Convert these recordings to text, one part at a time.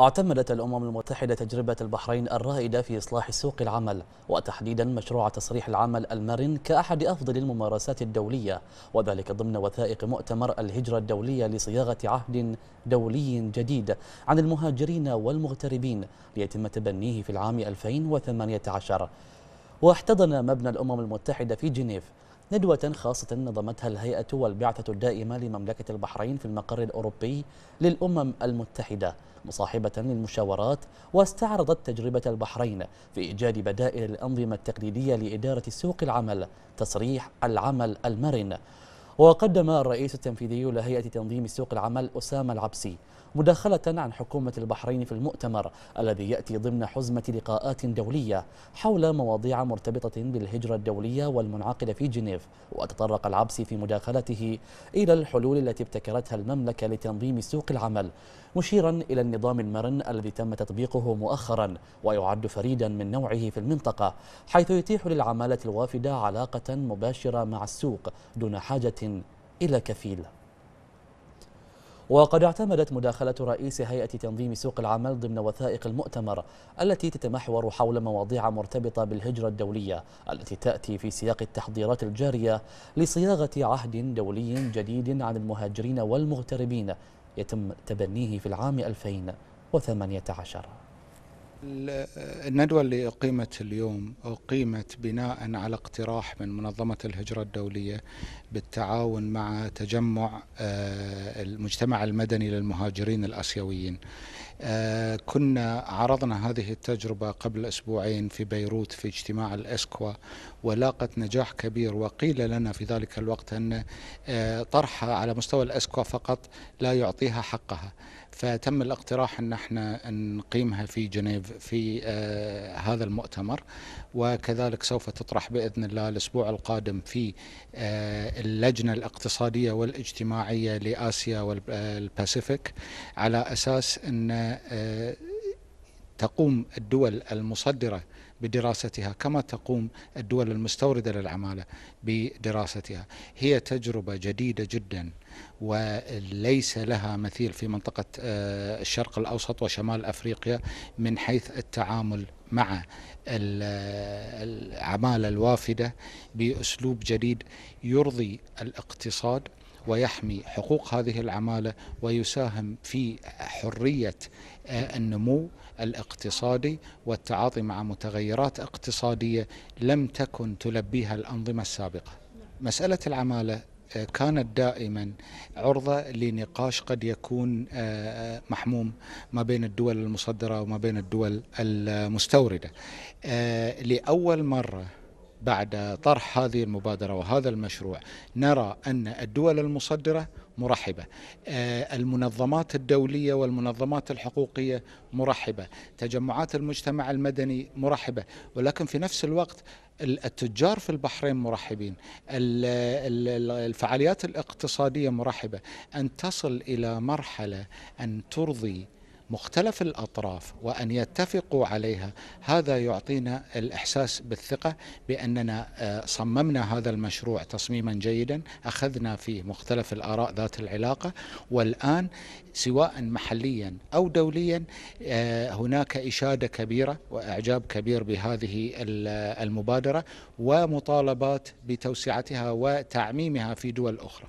اعتمدت الأمم المتحدة تجربة البحرين الرائدة في إصلاح سوق العمل وتحديدا مشروع تصريح العمل المرن كأحد أفضل الممارسات الدولية وذلك ضمن وثائق مؤتمر الهجرة الدولية لصياغة عهد دولي جديد عن المهاجرين والمغتربين ليتم تبنيه في العام 2018 واحتضن مبنى الأمم المتحدة في جنيف ندوة خاصة نظمتها الهيئة والبعثة الدائمة لمملكة البحرين في المقر الأوروبي للأمم المتحدة مصاحبة للمشاورات واستعرضت تجربة البحرين في إيجاد بدائل الأنظمة التقليدية لإدارة سوق العمل تصريح العمل المرن وقدم الرئيس التنفيذي لهيئة تنظيم سوق العمل أسامة العبسي مداخلة عن حكومة البحرين في المؤتمر الذي يأتي ضمن حزمة لقاءات دولية حول مواضيع مرتبطة بالهجرة الدولية والمنعقدة في جنيف وتطرق العبسي في مداخلته إلى الحلول التي ابتكرتها المملكة لتنظيم سوق العمل مشيرا إلى النظام المرن الذي تم تطبيقه مؤخرا ويعد فريدا من نوعه في المنطقة حيث يتيح للعمالة الوافدة علاقة مباشرة مع السوق دون حاجة إلى كفيل وقد اعتمدت مداخلة رئيس هيئة تنظيم سوق العمل ضمن وثائق المؤتمر التي تتمحور حول مواضيع مرتبطة بالهجرة الدولية التي تأتي في سياق التحضيرات الجارية لصياغة عهد دولي جديد عن المهاجرين والمغتربين يتم تبنيه في العام 2018 الندوة اللي أقيمت اليوم أقيمت بناء على اقتراح من منظمة الهجرة الدولية بالتعاون مع تجمع آه، المجتمع المدني للمهاجرين الآسيويين آه، كنا عرضنا هذه التجربة قبل أسبوعين في بيروت في اجتماع الأسكوا ولاقت نجاح كبير وقيل لنا في ذلك الوقت أن آه، طرحها على مستوى الأسكوا فقط لا يعطيها حقها فتم الاقتراح ان احنا نقيمها في جنيف في آه هذا المؤتمر وكذلك سوف تطرح باذن الله الاسبوع القادم في آه اللجنه الاقتصاديه والاجتماعيه لاسيا والباسيفيك آه، على اساس ان آه، تقوم الدول المصدرة بدراستها كما تقوم الدول المستوردة للعمالة بدراستها هي تجربة جديدة جدا وليس لها مثيل في منطقة آه، الشرق الأوسط وشمال أفريقيا من حيث التعامل مع آه، العمالة الوافدة بأسلوب جديد يرضي الاقتصاد ويحمي حقوق هذه العماله ويساهم في حريه آه، النمو الاقتصادي والتعاطي مع متغيرات اقتصاديه لم تكن تلبيها الانظمه السابقه. مساله العماله آه، كانت دائما عرضة لنقاش قد يكون آه، محموم ما بين الدول المصدرة وما بين الدول المستوردة لأول مرة بعد طرح هذه المبادرة وهذا المشروع نرى أن الدول المصدرة مرحبة آه، المنظمات الدولية والمنظمات الحقوقية مرحبة تجمعات المجتمع المدني مرحبة ولكن في نفس الوقت التجار في البحرين مرحبين الفعاليات الاقتصادية مرحبة أن تصل إلى مرحلة أن ترضي مختلف الأطراف وأن يتفقوا عليها هذا يعطينا الإحساس بالثقة بأننا آه، صممنا هذا المشروع تصميما جيدا أخذنا فيه مختلف الآراء ذات العلاقة والآن سواء محليا أو دوليا آه، هناك إشادة كبيرة وإعجاب كبير بهذه آه، المبادرة ومطالبات بتوسعتها وتعميمها في دول أخرى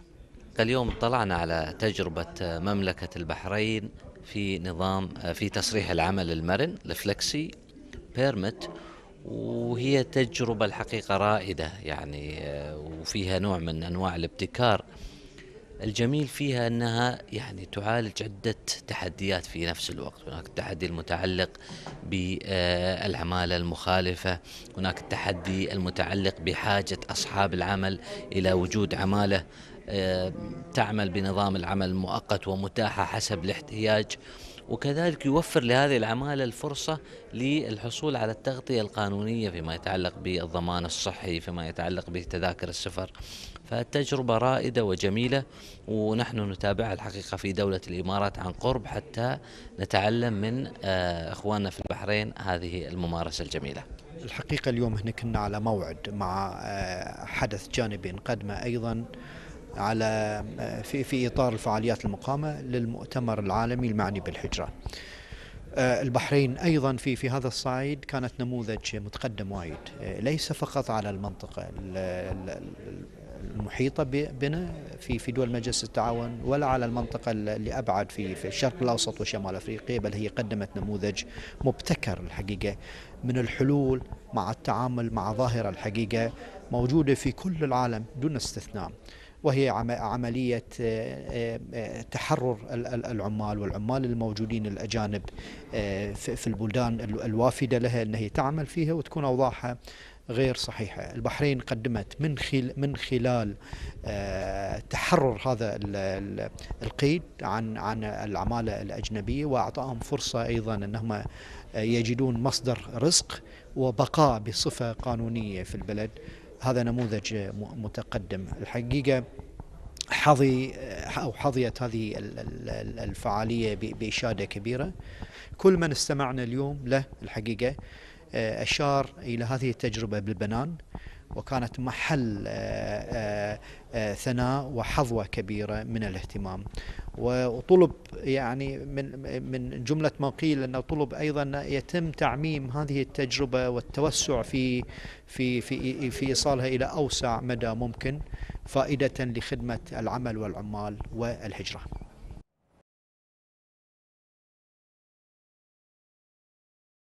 اليوم اطلعنا على تجربة مملكة البحرين في نظام آه، في تصريح العمل المرن الفلكسي بيرمت وهي تجربة الحقيقة رائدة يعني آه، وفيها نوع من أنواع الابتكار الجميل فيها أنها يعني تعالج عدة تحديات في نفس الوقت هناك التحدي المتعلق بالعمالة المخالفة هناك التحدي المتعلق بحاجة أصحاب العمل إلى وجود عمالة آه، تعمل بنظام العمل المؤقت ومتاحة حسب الاحتياج وكذلك يوفر لهذه العمالة الفرصة للحصول على التغطية القانونية فيما يتعلق بالضمان الصحي فيما يتعلق بتذاكر السفر فالتجربة رائدة وجميلة ونحن نتابعها الحقيقة في دولة الإمارات عن قرب حتى نتعلم من آه، إخواننا في البحرين هذه الممارسة الجميلة الحقيقة اليوم هنا كنا على موعد مع آه، حدث جانبي قدمه أيضا على آه، في في اطار الفعاليات المقامه للمؤتمر العالمي المعني بالهجره. آه، البحرين ايضا في في هذا الصعيد كانت نموذج متقدم وايد آه، ليس فقط على المنطقه المحيطه بنا في في دول مجلس التعاون ولا على المنطقه اللي ابعد في في الشرق الاوسط وشمال افريقيا بل هي قدمت نموذج مبتكر الحقيقه من الحلول مع التعامل مع ظاهره الحقيقه موجوده في كل العالم دون استثناء. وهي عملية آه، آه، آه، تحرر العمال والعمال الموجودين الأجانب في البلدان الوافدة لها أن هي تعمل فيها وتكون أوضاعها غير صحيحة البحرين قدمت من خلال, من خلال تحرر هذا القيد عن عن العمالة الأجنبية وأعطائهم فرصة أيضا أنهم يجدون مصدر رزق وبقاء بصفة قانونية في البلد هذا نموذج متقدم الحقيقة حظي أو حظيت هذه الفعالية بإشادة كبيرة كل من استمعنا اليوم له الحقيقة آه، أشار إلى هذه التجربة بالبنان وكانت محل آه، آه، آه، ثناء وحظوة كبيرة من الاهتمام وطلب يعني من من جملة ما قيل أنه طلب أيضا يتم تعميم هذه التجربة والتوسع في في في في إيصالها إلى أوسع مدى ممكن فائدة لخدمة العمل والعمال والهجرة